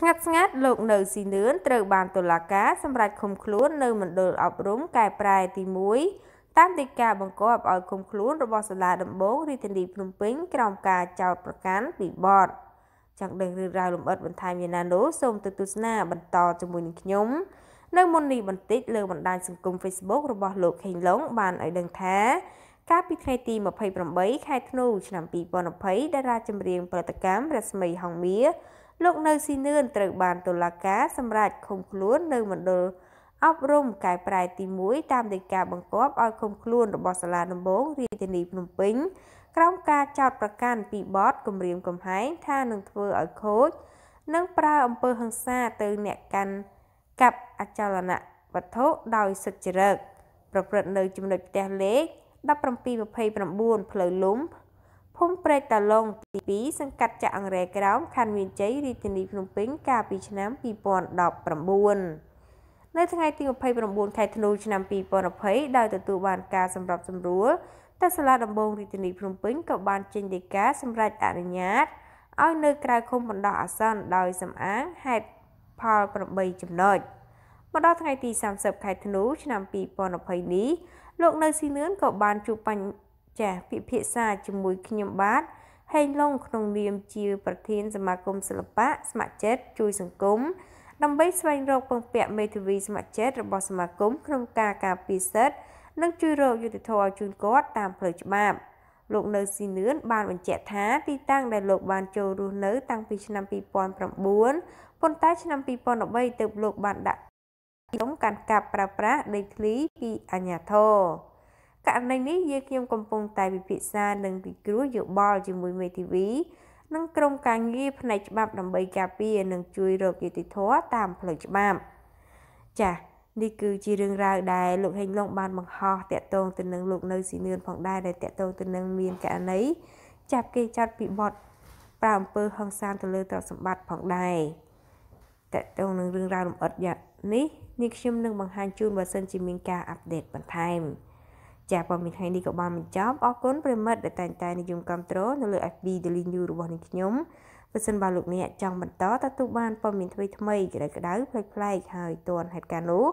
ស្ងាត់ស្ងាត់លោកនៅស៊ីនឿនត្រូវបានតុលាការសម្រេចឃុំខ្លួននៅមណ្ឌលអប់រំកែប្រែទី1តាមទីការបង្គាប់ឲ្យឃុំខ្លួនរបស់សាលាដំបងរាជធានីភ្នំពេញ ក្រោមការចោទប្រកាន់ពីបទចង់ដឹងរឿងរ៉ាវលម្អិតបន្ថែមយ៉ាងណានោះសូមទៅទស្សនាបន្តជាមួយនឹងខ្ញុំ នៅមុននេះបន្តិចលើបណ្ដាញសង្គម Facebook របស់លោកខេងឡុងបានឲ្យដឹងថា កាលពីថ្ងៃទី28ខែធ្នូ ឆ្នាំ2020តារាចម្រៀងប្រតិកម្មរស្មីហងមាលោកនៅស៊ីនឿនត្រូវបានតុលាការសម្រេចឃុំខ្លួននៅមណ្ឌលអប់រំកែប្រែ ទី1តាមដីកាបង្គាប់ឲ្យឃុំខ្លួនរបស់សាលាដំបងរាជធានីភ្នំពេញក្រោមការចោទប្រកាន់ពីបទគំរាមកំហែងថានឹងធ្វើឲ្យខូចនិងប្រើអំពើហិង្សាទៅអ្នកកាន់កັບអចលនៈវត្ថុដោយសុចរិតប្រព្រឹត្តនៅចំណុចផ្ទះលេខ1729ផ្លូវលំភូមិព្រែកតាឡុងទី2សង្កាត់ចាក់អង្រែក្រោមខណ្ឌមានជ័យរាជធានីភ្នំពេញកាលពីឆ្នាំ2019នៅថ្ងៃទី29ខែធ្នូឆ្នាំ2020ដោយទទួលបានការសម្របសម្រួលតែសាលាដំបងរាជធានីភ្នំពេញក៏បានចេញដីកាសម្រេចអនុញ្ញាតឲ្យនៅក្រៅឃុំបណ្ដោះអាសន្នដោយសំអាងហេតុផល8ចំណុចមកដល់ថ្ងៃទី30ខែធ្នូឆ្នាំ2020នេះលោក នៅស៊ីនឿនក៏បានជួបបញ្ហាចាស់ពិភាក្សាជាមួយខ្ញុំបាទហេងឡុងក្នុងនាមជាប្រធានសមាគមសិល្បៈស្ម័គ្រចិត្តជួយសង្គមដើម្បីស្វែងរកពឹងពាក់មេធាវីស្ម័គ្រចិត្តរបស់សមាគមក្នុងការការពារសិទ្ធិនិងជួយរកយុត្តិធម៌ជូនគាត់តាមផ្លូវច្បាប់លោកនៅស៊ីនឿនបានបញ្ជាក់ថាទីតាំងដែលលោកបានចូលរស់នៅ តាំងពីឆ្នាំ2009ប៉ុន្តែ ឆ្នាំ2013ទើបលោកបានដាក់ក្រុមកាន់កាប់ប្រើប្រាស់ដីធ្លីពីអាជ្ញាធរករណីនេះយើងខ្ញុំកំពុងតែពិភាក្សានិងពិគ្រោះយោបល់ជាមួយមេធាវីនិងក្រុមការងារផ្នែកច្បាប់ដើម្បីការពារនិងជួយរកយុត្តិធម៌តាមផ្លូវច្បាប់ចា៎នេះគឺជារឿងរ៉ាវដែលលោកហេងឡុងបានបង្ហោះតាក់ទងទៅនឹងលោកនៅស៊ីនឿនផងដែរដែលតាក់ទងទៅនឹងមានករណីចាប់គេចាត់ពីបទប្រាអំពើហឹង្សាទៅលើទ្រព្យសម្បត្តិផងដែរតាក់ទងនឹងរឿងរ៉ាវលម្អិតយ៉ាងនេះ នេះខ្ញុំនឹងបង្ហាញជូនបើសិនជាមានការអាប់ដេតបន្ថែម។ចាព័ត៌មានថ្ងៃនេះក៏បានបញ្ចប់អរគុណប្រិមិត្តដែលតែងតែនិយមគ្រប់គ្រងនៅលើ FB Daily News របស់នាងខ្ញុំបើសិនបើលោកអ្នក ចង់បន្តទទួលបានព័ត៌មានថ្មីថ្មីក្តៅក្តៅប្លែកប្លែកហើយទាន់ហេតុការណ៍នោះ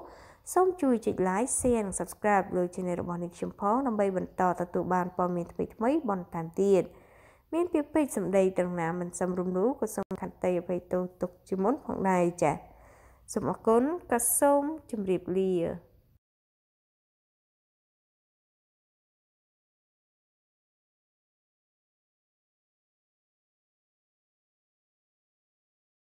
សូមជួយចុច like share និង subscribe លើ channel របស់នាងខ្ញុំផងដើម្បីបន្តទទួលបានព័ត៌មានថ្មីថ្មីបន្តតាមទៀតមានពាក្យពេចន៍សម្ដីត្រង់ណាមិនសមរម្យនោះក៏សូមខន្តីអភ័យទោសទុកជាមុនផងដែរចា៎សូមអរគុណក៏សូមជម្រាបលា